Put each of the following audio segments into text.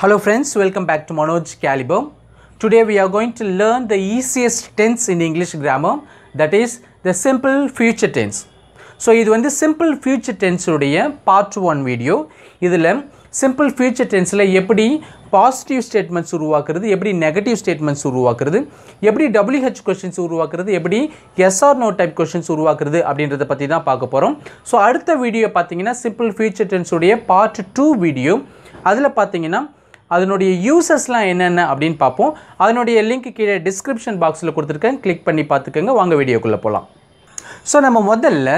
Hello friends, welcome back to Manoj Caliber. Today we are going to learn the easiest tense in English grammar that is the simple future tense. So இது வந்து simple future டென்ஸுடைய part one video இதில் simple future டென்ஸில் எப்படி positive statements உருவாக்குறது எப்படி negative statements உருவாக்குறது எப்படி டபிள்யூஹெச் கொஷின்ஸ் உருவாக்குறது எப்படி எஸ்ஆர் நோ டைப் கொஷின்ஸ் உருவாக்குறது அப்படின்றத பற்றி தான் பார்க்க போகிறோம் ஸோ அடுத்த வீடியோ பார்த்தீங்கன்னா சிம்பிள் ஃபியூச்சர் டென்ஸுடைய பார்ட் டூ வீடியோ அதில் பார்த்தீங்கன்னா அதனுடைய யூசஸ்லாம் என்னென்ன அப்படின்னு பார்ப்போம் அதனுடைய லிங்க் கீழே டிஸ்கிரிப்ஷன் பாக்ஸில் கொடுத்துருக்கேன் கிளிக் பண்ணி பார்த்துக்கோங்க வாங்க வீடியோக்குள்ளே போகலாம் ஸோ நம்ம முதல்ல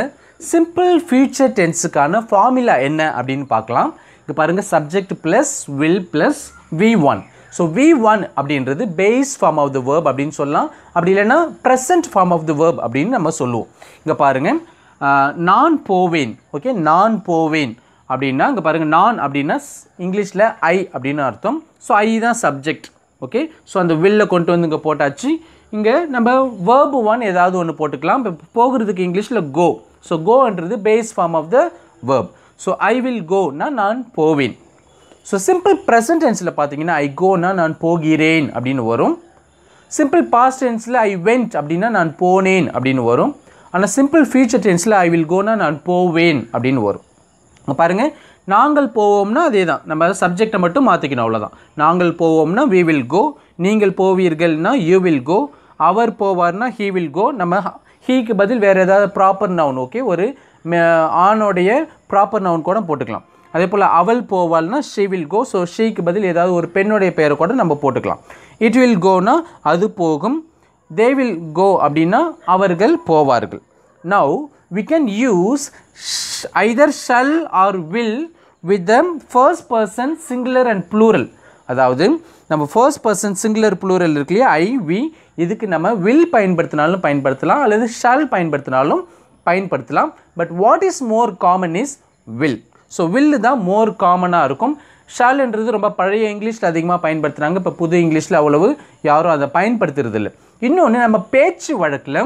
சிம்பிள் ஃபியூச்சர் டென்ஸுக்கான ஃபார்முலா என்ன அப்படின்னு பார்க்கலாம் இங்கே பாருங்கள் subject plus will plus V one so V one அப்படின்றது base form of the verb அப்படின்னு சொல்லலாம் அப்படி இல்லைன்னா present form of the verb அப்படின்னு நம்ம சொல்லுவோம் இங்கே பாருங்கள் நான் போவேன் ஓகே நான் போவேன் அப்படின்னா இங்கே பாருங்கள் நான் அப்படின்னா இங்கிலீஷில் ஐ அப்படின்னு அர்த்தம் ஸோ ஐ தான் சப்ஜெக்ட் ஓகே ஸோ அந்த வில்ல கொண்டு வந்து இங்கே போட்டாச்சு இங்கே நம்ம வேர்பு ஒன் ஏதாவது ஒன்று போட்டுக்கலாம் இப்போ போகிறதுக்கு இங்கிலீஷில் கோ ஸோ கோன்றது base form of the verb so I will கோனால் நான் போவேன் ஸோ சிம்பிள் ப்ரெசன்ட் டென்ஸில் பார்த்தீங்கன்னா ஐ கோனால் நான் போகிறேன் அப்படின்னு வரும் சிம்பிள் பாஸ்ட் டென்ஸில் ஐ வென்ட் அப்படின்னா நான் போனேன் அப்படின்னு வரும் ஆனால் சிம்பிள் ஃபியூச்சர் டென்ஸில் ஐ வில் கோனால் நான் போவேன் அப்படின்னு வரும் அங்கே பாருங்கள் நாங்கள் போவோம்னா அதே தான் நம்ம சப்ஜெக்டை மட்டும் மாற்றிக்கணும் அவ்வளோதான் நாங்கள் போவோம்னா வி வில் கோ நீங்கள் போவீர்கள்னா யூ வில் கோ அவர் போவார்னா ஹீ வில் கோ நம்ம ஹீக்கு பதில் வேறு ஏதாவது ப்ராப்பர் நவுன் ஓகே ஒரு ஆணுடைய ப்ராப்பர் நவுன் கூட போட்டுக்கலாம் அதே போல் அவள் போவாள்னா ஷீ வில் கோ ஸோ ஷீக்கு பதில் ஏதாவது ஒரு பெண்ணுடைய பெயரை கூட நம்ம போட்டுக்கலாம் இட் வில் கோனா அது போகும் தே வில் கோ அப்படின்னா அவர்கள் போவார்கள் நவு we can use sh either shall or will with the first person singular and plural அதாவது நம்ம ஃபர்ஸ்ட் பர்சன் சிங்குலர் ப்ளூரல் இருக்கு இல்லையா ஐ வி இதுக்கு நம்ம வில் பயன்படுத்தினாலும் பயன்படுத்தலாம் அல்லது ஷால் பயன்படுத்தினாலும் பயன்படுத்தலாம் but what is more common is will so will தான் மோர் காமனாக இருக்கும் ஷால்ன்றது ரொம்ப பழைய இங்கிலீஷில் அதிகமாக பயன்படுத்துகிறாங்க இப்போ புது இங்கிலீஷில் அவ்வளவு யாரும் அதை பயன்படுத்துறதில்லை இன்னொன்று நம்ம பேச்சு வழக்கில்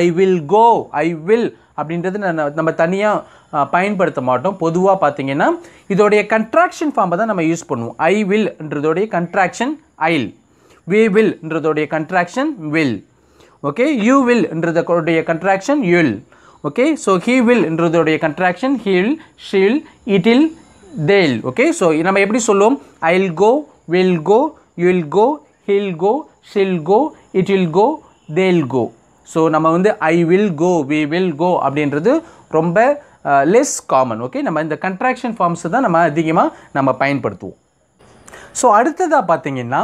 ஐ வில் கோ ஐ வில் அப்படின்றது நம்ம தனியாக பயன்படுத்த மாட்டோம் பொதுவாக பார்த்தீங்கன்னா இதோடைய கன்ட்ராக்ஷன் ஃபார்மை தான் நம்ம யூஸ் பண்ணுவோம் ஐ வில்ன்றதோடைய கன்ட்ராக்ஷன் ஐல் வி வில்ன்றதோடைய கன்ட்ராக்ஷன் வில் ஓகே யூ வில்ன்றதோடைய contraction you'll okay so he வில்ன்றதோடைய contraction he'll she'll it'll they'll okay so நம்ம எப்படி சொல்லுவோம் I'll go we'll go you'll go he'll go she'll go it go they'll go so நம்ம வந்து I will go we will go அப்படின்றது ரொம்ப less common okay நம்ம இந்த contraction forms தான் நம்ம அதிகமாக நம்ம பயன்படுத்துவோம் ஸோ அடுத்ததாக பார்த்தீங்கன்னா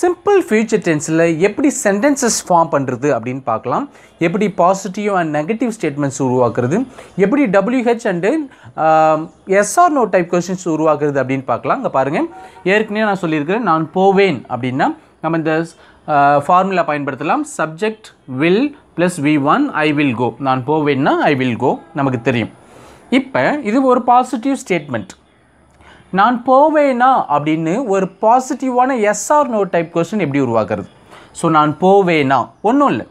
சிம்பிள் ஃபியூச்சர் டென்ஸில் எப்படி சென்டென்சஸ் ஃபார்ம் பண்ணுறது அப்படின்னு பார்க்கலாம் எப்படி பாசிட்டிவ் அண்ட் நெகட்டிவ் ஸ்டேட்மெண்ட்ஸ் உருவாக்குறது எப்படி WH and yes or no type questions உருவாக்குறது அப்படின்னு பார்க்கலாம் அங்கே பாருங்கள் ஏற்கனவே நான் சொல்லியிருக்கிறேன் நான் போவேன் அப்படின்னா நம்ம இந்த ஃபார்முலா பயன்படுத்தலாம் subject will plus V one I will go நான் போவேன்னா ஐ வில் கோ நமக்கு தெரியும் இப்போ இது ஒரு பாசிட்டிவ் ஸ்டேட்மெண்ட் நான் போவேனா அப்படின்னு ஒரு பாசிட்டிவான எஸ்ஆர் நோ டைப் கொஸ்டின் எப்படி உருவாக்குறது ஸோ நான் போவேனா ஒன்றும் இல்லை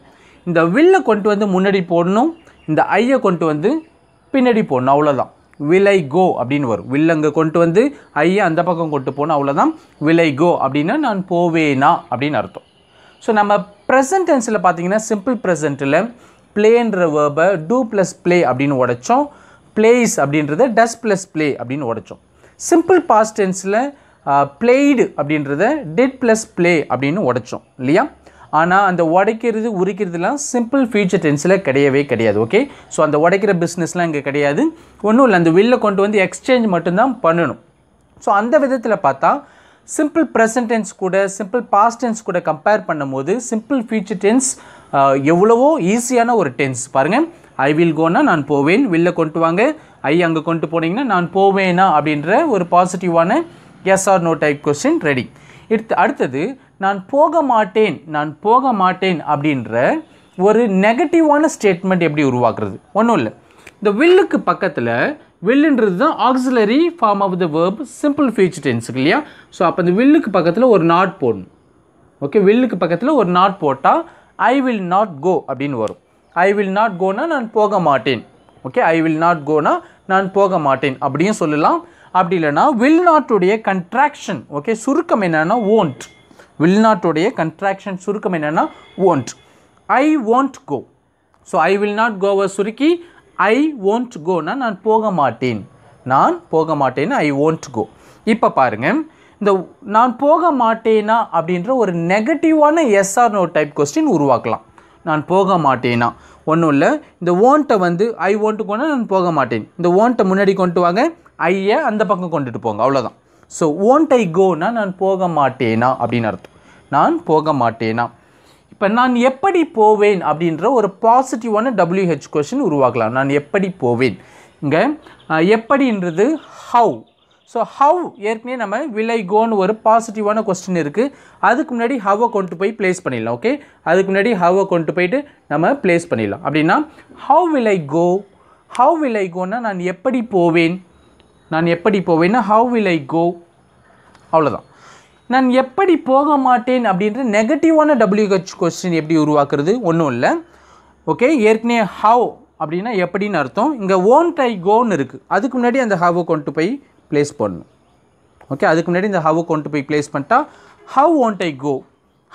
இந்த வில்லை கொண்டு வந்து முன்னாடி போடணும் இந்த ஐயை கொண்டு வந்து பின்னாடி போடணும் அவ்வளோதான் விலை கோ அப்படின்னு வரும் அங்கே கொண்டு வந்து ஐயை அந்த பக்கம் கொண்டு போகணும் அவ்வளோதான் விலை கோ அப்படின்னா நான் போவேனா அப்படின்னு அர்த்தம் ஸோ நம்ம ப்ரெசன்ட் டென்ஸில் பார்த்தீங்கன்னா சிம்பிள் ப்ரெசென்ட்டில் பிளேன்ற வேர்பை டூ ப்ளஸ் ப்ளே அப்படின்னு உடைச்சோம் பிளேஸ் அப்படின்றத டஸ் ப்ளஸ் ப்ளே அப்படின்னு உடைச்சோம் சிம்பிள் பாஸ்ட் டென்ஸில் பிளேடு அப்படின்றத டெட் ப்ளஸ் ப்ளே அப்படின்னு உடைச்சோம் இல்லையா ஆனால் அந்த உடைக்கிறது உரிக்கிறதுலாம் சிம்பிள் ஃபியூச்சர் டென்ஸில் கிடையவே கிடையாது ஓகே ஸோ அந்த உடைக்கிற பிஸ்னஸ்லாம் இங்கே கிடையாது ஒன்றும் இல்லை அந்த வில்லை கொண்டு வந்து எக்ஸ்சேஞ்ச் மட்டும்தான் பண்ணணும் ஸோ அந்த விதத்தில் பார்த்தா சிம்பிள் ப்ரெசன்ட் டென்ஸ் கூட சிம்பிள் பாஸ்ட் டென்ஸ் கூட கம்பேர் பண்ணும்போது சிம்பிள் ஃபியூச்சர் டென்ஸ் எவ்வளவோ ஈஸியான ஒரு டென்ஸ் பாருங்கள் ஐ வில் கோனா நான் போவேன் வெளில கொண்டு வாங்க ஐ அங்கே கொண்டு போனீங்கன்னா நான் போவேனா அப்படின்ற ஒரு பாசிட்டிவான yes or no type question ready எடுத்து அடுத்தது நான் போக மாட்டேன் நான் போக மாட்டேன் அப்படின்ற ஒரு நெகட்டிவான ஸ்டேட்மெண்ட் எப்படி உருவாக்குறது ஒன்றும் இல்லை இந்த வில்லுக்கு பக்கத்தில் வில்லுன்றது தான் auxiliary form of the verb simple future டென்ஸுக்கு இல்லையா ஸோ அப்போ அந்த வில்லுக்கு பக்கத்தில் ஒரு நாட் போடணும் ஓகே வில்லுக்கு பக்கத்தில் ஒரு நாட் போட்டால் ஐ வில் நாட் கோ அப்படின்னு வரும் ஐ வில் நாட் கோனா நான் போக மாட்டேன் ஓகே ஐ வில் நாட் கோனா நான் போக மாட்டேன் அப்படின்னு சொல்லலாம் அப்படி இல்லைனா வில் நாட்டுடைய கன்ட்ராக்ஷன் ஓகே சுருக்கம் என்னென்னா ஓன்ட் வில் நாட்டுடைய கன்ட்ராக்ஷன் சுருக்கம் என்னென்னா won't I won't go so I will not கோவை சுருக்கி ஐ ஓன்ட் கோனா நான் போக மாட்டேன் நான் போக மாட்டேன்னு ஐ ஓன்ட் கோ இப்போ பாருங்கள் இந்த நான் போக மாட்டேனா அப்படின்ற ஒரு நெகட்டிவான எஸ்ஆர் நோ டைப் கொஸ்டின் உருவாக்கலாம் நான் போக மாட்டேனா ஒன்றும் இல்லை இந்த ஓன்ட்டை வந்து ஐ ஓன்ட் கோனால் நான் போக மாட்டேன் இந்த ஓன்ட்டை முன்னாடி கொண்டு வாங்க ஐயை அந்த பக்கம் கொண்டுட்டு போங்க அவ்வளோதான் ஸோ ஓன்ட் ஐ கோனால் நான் போக மாட்டேனா அப்படின்னு அர்த்தம் நான் போக மாட்டேனா இப்போ நான் எப்படி போவேன் அப்படின்ற ஒரு பாசிட்டிவான டபிள்யூஹெச் கொஷின் உருவாக்கலாம் நான் எப்படி போவேன் இங்கே எப்படின்றது ஹவு ஸோ ஹவ் ஏற்கனவே நம்ம விலை கோன்னு ஒரு பாசிட்டிவான கொஸ்டின் இருக்குது அதுக்கு முன்னாடி ஹவை கொண்டு போய் ப்ளேஸ் பண்ணிடலாம் ஓகே அதுக்கு முன்னாடி ஹவை கொண்டு போயிட்டு நம்ம ப்ளேஸ் பண்ணிடலாம் அப்படின்னா how will I go how will I கோன்னா நான் எப்படி போவேன் நான் எப்படி போவேன்னா ஹவ் விலை ஐ கோ அவ்வளோதான் நான் எப்படி போக மாட்டேன் அப்படின்ற நெகட்டிவான டபிள்யூஹெச் கொஸ்டின் எப்படி உருவாக்குறது ஒன்றும் இல்லை ஓகே ஏற்கனவே ஹவ் அப்படின்னா எப்படின்னு அர்த்தம் இங்கே ஓன் டை கோன்னு இருக்குது அதுக்கு முன்னாடி அந்த ஹவ்வை கொண்டு போய் ப்ளேஸ் பண்ணணும் ஓகே அதுக்கு முன்னாடி இந்த ஹவ்வை கொண்டு போய் ப்ளேஸ் பண்ணிட்டா how won't I go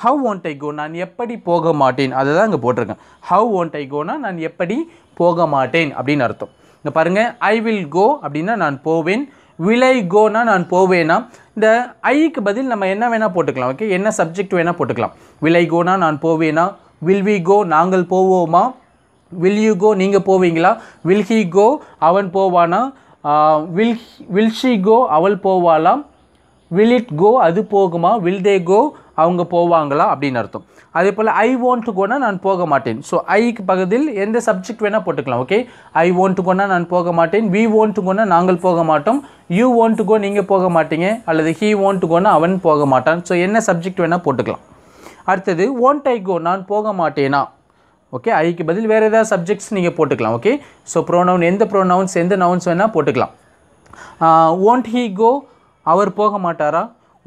how won't I go நான் எப்படி போக மாட்டேன் அதை தான் இங்கே போட்டிருக்கேன் ஹவ் ஓன் ஐ கோனால் நான் எப்படி போக மாட்டேன் அப்படின்னு அர்த்தம் இங்கே பாருங்கள் ஐ வில் கோ அப்படின்னா நான் போவேன் விலை கோனால் நான் போவேனா இந்த ஐக்கு பதில் நம்ம என்ன வேணால் போட்டுக்கலாம் ஓகே என்ன சப்ஜெக்ட் வேணால் போட்டுக்கலாம் வில் ஐ கோனா நான் போவேனா வில் வி கோ நாங்கள் போவோமா வில் யூ கோ நீங்கள் போவீங்களா வில் ஹி கோ அவன் போவானா வில் வில் ஷி கோ அவள் போவாளாம் வில் இட் கோ அது போகுமா வில் தே கோ அவங்க போவாங்களா அப்படின்னு அர்த்தம் அதே போல் ஐ வாண்ட் கோனா நான் போக மாட்டேன் ஸோ ஐக்கு பகுதியில் எந்த சப்ஜெக்ட் வேணால் போட்டுக்கலாம் ஓகே ஐ வாண்ட் கோனா நான் போக மாட்டேன் வி வாண்ட் கோனா நாங்கள் போக மாட்டோம் யூ வாண்ட் கோ நீங்கள் போக மாட்டீங்க அல்லது ஹீ வாண்ட் கோனா அவன் போக மாட்டான் ஸோ என்ன சப்ஜெக்ட் வேணால் போட்டுக்கலாம் அடுத்தது ஓன்ட் ஐ கோ நான் போக மாட்டேனா ஓகே ஐக்கு பதில் வேறு ஏதாவது சப்ஜெக்ட்ஸ் நீங்கள் போட்டுக்கலாம் ஓகே ஸோ ப்ரோனவுன் எந்த ப்ரோனவுன்ஸ் எந்த நவுன்ஸ் வேணால் போட்டுக்கலாம் ஓன்ட் ஹீ கோ அவர் போக மாட்டாரா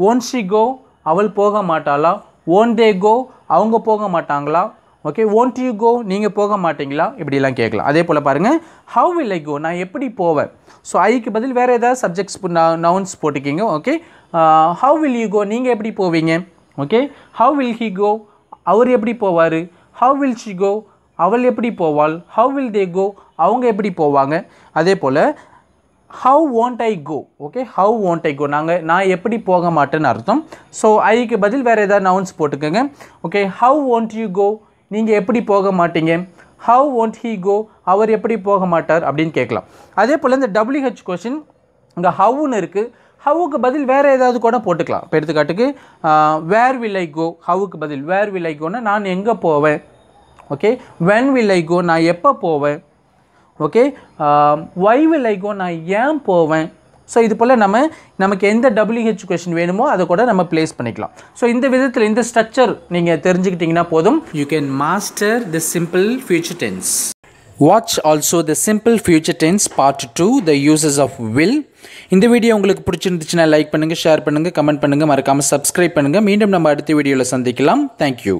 ஓன்ட் ஷி கோ அவள் போக மாட்டாளா ஓன் தே கோ அவங்க போக மாட்டாங்களா ஓகே ஓன்ட் யூ கோ நீங்கள் போக மாட்டிங்களா இப்படிலாம் கேட்கலாம் அதே போல் பாருங்கள் ஹவு வில் ஐ கோ நான் எப்படி போவேன் ஸோ ஐக்கு பதில் வேறு ஏதாவது சப்ஜெக்ட்ஸ் நவுன்ஸ் போட்டுக்கிங்க okay how will you go நீங்கள் எப்படி போவீங்க okay how will he go அவர் எப்படி போவார் ஹவு வில் ஷி கோ அவள் எப்படி போவாள் ஹவு வில் தே கோ அவங்க எப்படி போவாங்க அதே போல் how won't I go okay how won't I go நாங்கள் நான் எப்படி போக மாட்டேன்னு அர்த்தம் ஸோ ஐக்கு பதில் வேறு ஏதாவது நவுன்ஸ் போட்டுக்கோங்க okay how won't you go நீங்கள் எப்படி போக மாட்டீங்க ஹவு வாண்ட் ஹீ கோ அவர் எப்படி போக மாட்டார் அப்படின்னு கேட்கலாம் அதே போல் இந்த டபிள்யூஹெச் கொஷின் இங்கே ஹவுன்னு இருக்குது ஹவுக்கு பதில் வேறு ஏதாவது கூட போட்டுக்கலாம் இப்போ எடுத்துக்காட்டுக்கு வேர் வில் ஐ கோ ஹவுக்கு பதில் வேர் வில் ஐ கோன்னா நான் எங்கே போவேன் okay when will I go நான் எப்போ போவேன் ஓகே வை ஒய்வில் கோ நான் ஏன் போவேன் ஸோ இது போல் நம்ம நமக்கு எந்த டபிள்யூஹெச் கொஷின் வேணுமோ அதை கூட நம்ம ப்ளேஸ் பண்ணிக்கலாம் ஸோ இந்த விதத்தில் இந்த ஸ்ட்ரக்சர் நீங்கள் தெரிஞ்சுக்கிட்டிங்கன்னா போதும் you can master the simple future tense watch also the simple future tense part two the uses of will இந்த வீடியோ உங்களுக்கு பிடிச்சிருந்துச்சுன்னா லைக் பண்ணுங்கள் ஷேர் பண்ணுங்கள் கமெண்ட் பண்ணுங்கள் மறக்காமல் சப்ஸ்கிரைப் பண்ணுங்கள் மீண்டும் நம்ம அடுத்த வீடியோவில் சந்திக்கலாம் தேங்க்யூ